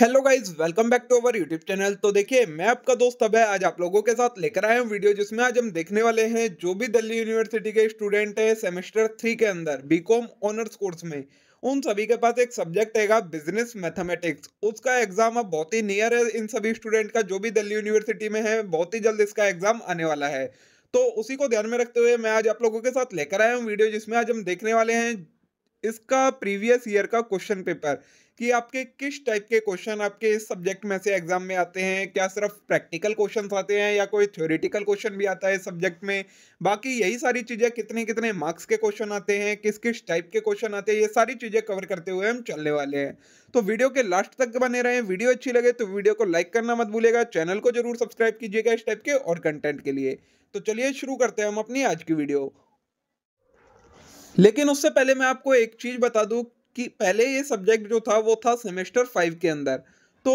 hello guys welcome back to our YouTube channel तो देखिए मैं आपका दोस्त अब है आज आप लोगों के साथ लेकर आया हूँ वीडियो जिसमें आज हम देखने वाले हैं जो भी दिल्ली यूनिवर्सिटी के स्टूडेंट हैं सेमेस्टर थ्री के अंदर बीकॉम ऑनर्स कोर्स में उन सभी के पास एक सब्जेक्ट है बिजनेस मैथमेटिक्स उसका एग्जाम अब बहुत ही नियर है इन सभी स्टूडेंट का जो भी दिल्ली यूनिवर्सिटी में है बहुत ही जल्द इसका एग्जाम आने वाला है तो उसी को ध्यान में रखते हुए मैं आज आप लोगों के साथ लेकर आया हूँ वीडियो जिसमें आज हम देखने वाले हैं इसका प्रीवियस ईयर का क्वेश्चन पेपर कि आपके किस टाइप के क्वेश्चन आपके इस सब्जेक्ट में से एग्जाम में आते हैं क्या सिर्फ प्रैक्टिकल क्वेश्चन आते हैं या कोई थ्योरेटिकल क्वेश्चन भी आता है सब्जेक्ट में बाकी यही सारी चीज़ें कितने कितने मार्क्स के क्वेश्चन आते हैं किस किस टाइप के क्वेश्चन आते हैं ये सारी चीज़ें कवर करते हुए हम चलने वाले हैं तो वीडियो के लास्ट तक बने रहें वीडियो अच्छी लगे तो वीडियो को लाइक करना मत भूलेगा चैनल को जरूर सब्सक्राइब कीजिएगा इस टाइप के और कंटेंट के लिए तो चलिए शुरू करते हैं हम अपनी आज की वीडियो लेकिन उससे पहले मैं आपको एक चीज़ बता दूं कि पहले ये सब्जेक्ट जो था वो था सेमेस्टर फाइव के अंदर तो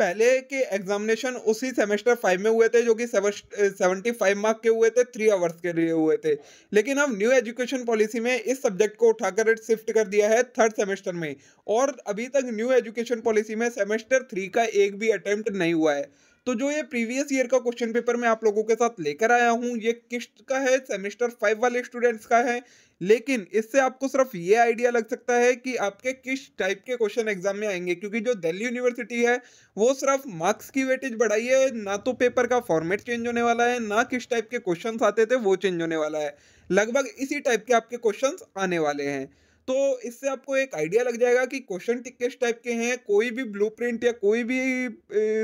पहले के एग्जामिनेशन उसी सेमेस्टर फाइव में हुए थे जो कि सेवेंटी फाइव मार्क के हुए थे थ्री आवर्स के लिए हुए थे लेकिन अब न्यू एजुकेशन पॉलिसी में इस सब्जेक्ट को उठाकर शिफ्ट कर दिया है थर्ड सेमेस्टर में और अभी तक न्यू एजुकेशन पॉलिसी में सेमेस्टर थ्री का एक भी अटेम्प्ट नहीं हुआ है तो जो ये प्रीवियस ईयर का क्वेश्चन पेपर मैं आप लोगों के साथ लेकर आया हूँ ये किस्त का है सेमेस्टर फाइव वाले स्टूडेंट्स का है लेकिन इससे आपको सिर्फ ये आइडिया लग सकता है कि आपके किस टाइप के क्वेश्चन एग्जाम में आएंगे क्योंकि जो दिल्ली यूनिवर्सिटी है वो सिर्फ मार्क्स की वेटेज बढ़ाई है ना तो पेपर का फॉर्मेट चेंज होने वाला है ना किस टाइप के क्वेश्चन आते थे वो चेंज होने वाला है लगभग इसी टाइप के आपके क्वेश्चन आने वाले हैं तो इससे आपको एक आइडिया लग जाएगा कि क्वेश्चन टिक किस टाइप के हैं कोई भी ब्लूप्रिंट या कोई भी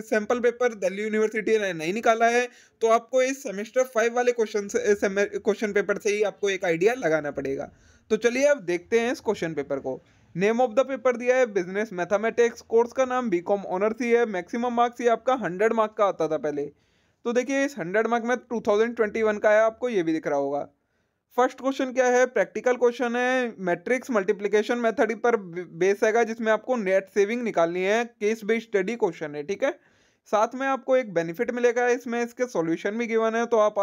सैंपल पेपर दिल्ली यूनिवर्सिटी ने नहीं निकाला है तो आपको इस सेमेस्टर फाइव वाले क्वेश्चन से क्वेश्चन पेपर से ही आपको एक आइडिया लगाना पड़ेगा तो चलिए अब देखते हैं इस क्वेश्चन पेपर को नेम ऑफ द पेपर दिया है बिजनेस मैथमेटिक्स कोर्स का नाम बी कॉम ऑनर्स ही है मैक्सिमम मार्क्स ये आपका हंड्रेड मार्क का आता था पहले तो देखिए इस हंड्रेड मार्क में टू थाउजेंड ट्वेंटी वन का आया आपको ये भी दिख रहा होगा फर्स्ट क्वेश्चन क्या है प्रैक्टिकल क्वेश्चन है मैट्रिक्स मल्टीप्लिकेशन मेथड पर बेस हैगा जिसमें आपको नेट सेविंग निकालनी है केस बेस्ड स्टडी क्वेश्चन है ठीक है साथ में आपको एक बेनिफिट मिलेगा इसमें इसके सॉल्यूशन भी गिवन है तो आप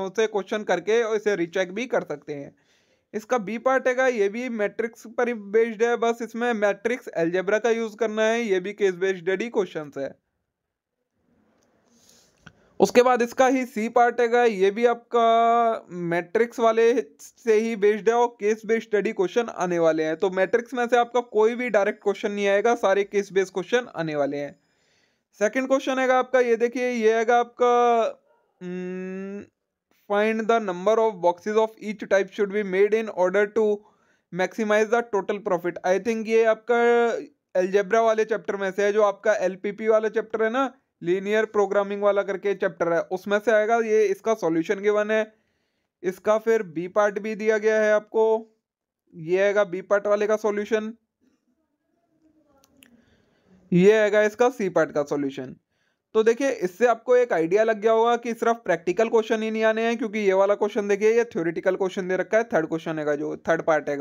उसे क्वेश्चन करके और इसे रिचेक भी कर सकते हैं इसका बी पार्ट है ये भी मैट्रिक्स पर बेस्ड है बस इसमें मैट्रिक्स एल्जेब्रा का यूज़ करना है ये भी केस बेस्ड स्टडी क्वेश्चन है उसके बाद इसका ही सी पार्ट है ये भी आपका मैट्रिक्स वाले से ही बेस्ड है और केस बेस्ड स्टडी क्वेश्चन आने वाले हैं तो मैट्रिक्स में से आपका कोई भी डायरेक्ट क्वेश्चन नहीं आएगा सारे केस बेस्ड क्वेश्चन आने वाले हैं सेकंड क्वेश्चन है आपका ये देखिए ये है आपका find the number of boxes of each type should be made in order to maximize the total profit I think ये आपका एलजेब्रा वाले चैप्टर में से है जो आपका एलपीपी वाला चैप्टर है ना लीनियर प्रोग्रामिंग वाला करके चैप्टर है उसमें से आएगा ये इसका सॉल्यूशन गिवन है इसका फिर बी पार्ट भी दिया गया है आपको ये आएगा बी पार्ट वाले का सॉल्यूशन ये आएगा इसका सी पार्ट का सॉल्यूशन तो देखिए इससे आपको एक आइडिया लग गया होगा कि सिर्फ प्रैक्टिकल क्वेश्चन ही नहीं आने हैं क्योंकि ये वाला क्वेश्चन देखिए ये थ्योरिटिकल क्वेश्चन दे रखा है थर्ड क्वेश्चन है जो थर्ड पार्ट है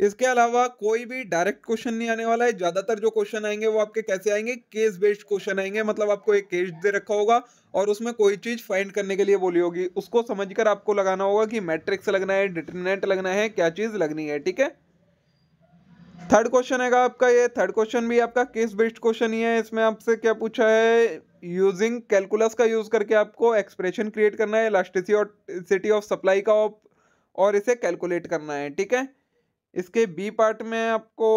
इसके अलावा कोई भी डायरेक्ट क्वेश्चन नहीं आने वाला है ज़्यादातर जो क्वेश्चन आएंगे वो आपके कैसे आएंगे केस बेस्ड क्वेश्चन आएंगे मतलब आपको एक केस दे रखा होगा और उसमें कोई चीज़ फाइंड करने के लिए बोली होगी उसको समझकर आपको लगाना होगा कि मैट्रिक्स लगना है डिटर्मिनेंट लगना है क्या चीज़ लगनी है ठीक है थर्ड क्वेश्चन है आपका ये थर्ड क्वेश्चन भी आपका केस बेस्ड क्वेश्चन ही है इसमें आपसे क्या पूछा है यूजिंग कैलकुलस का यूज़ करके आपको एक्सप्रेशन क्रिएट करना है इलास्टिसिटी ऑफ सप्लाई का और इसे कैलकुलेट करना है ठीक है इसके बी पार्ट में आपको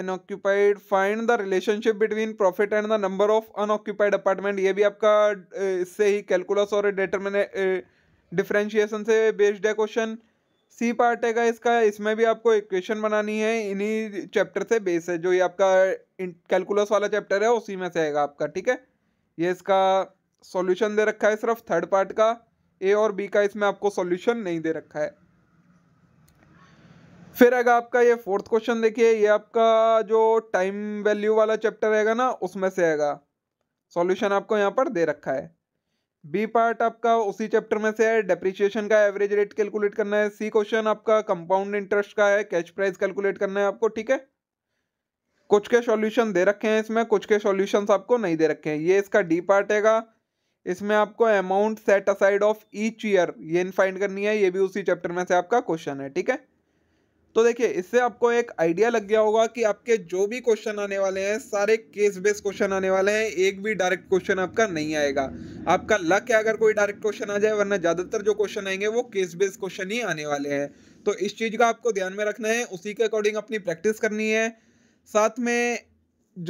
unoccupied find the relationship between profit and the number of unoccupied apartment ये भी आपका इससे ही कैलकुलस और डिटरमिने डिफ्रेंशिएशन से बेस्ड है क्वेश्चन सी पार्ट है इसका इसमें भी आपको इक्वेशन बनानी है इन्हीं चैप्टर से बेस है जो ये आपका कैलकुलस वाला चैप्टर है उसी में से आएगा आपका ठीक है ये इसका सॉल्यूशन दे रखा है सिर्फ थर्ड पार्ट का ए और बी का इसमें आपको सॉल्यूशन नहीं दे रखा है फिर अगर आपका ये फोर्थ क्वेश्चन देखिए ये आपका जो टाइम वैल्यू वाला चैप्टर रहेगा ना उसमें से आएगा सॉल्यूशन आपको यहाँ पर दे रखा है बी पार्ट आपका उसी चैप्टर में से है डेप्रीशिएशन का एवरेज रेट कैलकुलेट करना है सी क्वेश्चन आपका कंपाउंड इंटरेस्ट का है कैश प्राइस कैलकुलेट करना है आपको ठीक है कुछ के सॉल्यूशन दे रखे हैं इसमें कुछ के सॉल्यूशंस आपको नहीं दे रखे हैं ये इसका डी पार्ट हैगा इसमें आपको amount set aside of each year ये फाइंड करनी है ये भी उसी चैप्टर में से आपका क्वेश्चन है ठीक है तो देखिए इससे आपको एक आइडिया लग गया होगा कि आपके जो भी क्वेश्चन आने वाले हैं सारे केस बेस्ड क्वेश्चन आने वाले हैं एक भी डायरेक्ट क्वेश्चन आपका नहीं आएगा आपका लक है अगर कोई डायरेक्ट क्वेश्चन आ जाए वरना ज़्यादातर जो क्वेश्चन आएंगे वो केस बेस्ड क्वेश्चन ही आने वाले हैं तो इस चीज़ का आपको ध्यान में रखना है उसी के अकॉर्डिंग अपनी प्रैक्टिस करनी है साथ में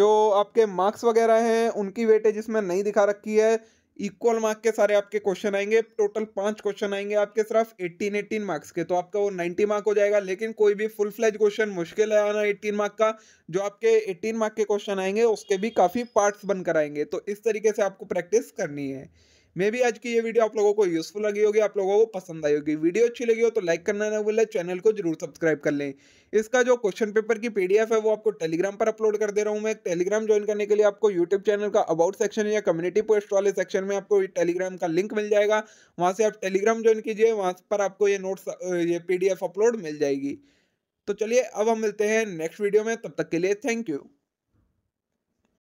जो आपके मार्क्स वगैरह हैं उनकी वेटेज इसमें नहीं दिखा रखी है इक्वल मार्क के सारे आपके क्वेश्चन आएंगे टोटल पांच क्वेश्चन आएंगे आपके सिर्फ 18 18 मार्क्स के तो आपका वो 90 मार्क हो जाएगा लेकिन कोई भी फुल फ्लेज क्वेश्चन मुश्किल है आना 18 मार्क का जो आपके 18 मार्क के क्वेश्चन आएंगे उसके भी काफ़ी पार्ट्स बनकर आएंगे तो इस तरीके से आपको प्रैक्टिस करनी है मे भी आज की ये वीडियो आप लोगों को यूजफुल लगी होगी आप लोगों को पसंद आई होगी वीडियो अच्छी लगी हो तो लाइक करना ना भूलें चैनल को जरूर सब्सक्राइब कर लें इसका जो क्वेश्चन पेपर की पीडीएफ है वो आपको टेलीग्राम पर अपलोड कर दे रहा हूँ मैं टेलीग्राम ज्वाइन करने के लिए आपको यूट्यूब चैनल का अबाउट सेक्शन या कम्युनिटी पोस्ट वाले सेक्शन में आपको टेलीग्राम का लिंक मिल जाएगा वहाँ से आप टेलीग्राम ज्वाइन कीजिए वहाँ पर आपको ये नोट्स ये पी अपलोड मिल जाएगी तो चलिए अब हम मिलते हैं नेक्स्ट वीडियो में तब तक के लिए थैंक यू